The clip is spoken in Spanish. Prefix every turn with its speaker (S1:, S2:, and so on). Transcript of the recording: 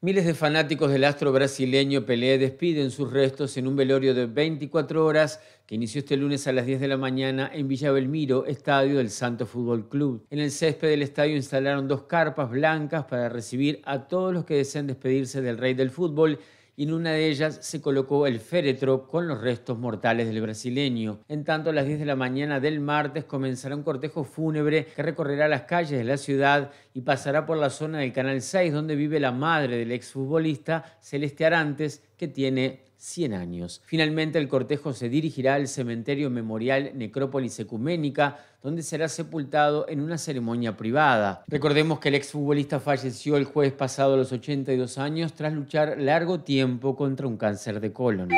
S1: Miles de fanáticos del astro brasileño Pelé despiden sus restos en un velorio de 24 horas que inició este lunes a las 10 de la mañana en Villa Belmiro, estadio del Santo Fútbol Club. En el césped del estadio instalaron dos carpas blancas para recibir a todos los que deseen despedirse del rey del fútbol y en una de ellas se colocó el féretro con los restos mortales del brasileño. En tanto, a las 10 de la mañana del martes comenzará un cortejo fúnebre que recorrerá las calles de la ciudad y pasará por la zona del Canal 6 donde vive la madre del exfutbolista Celeste Arantes, que tiene 100 años. Finalmente el cortejo se dirigirá al cementerio memorial Necrópolis Ecuménica, donde será sepultado en una ceremonia privada. Recordemos que el exfutbolista falleció el jueves pasado a los 82 años tras luchar largo tiempo contra un cáncer de colon.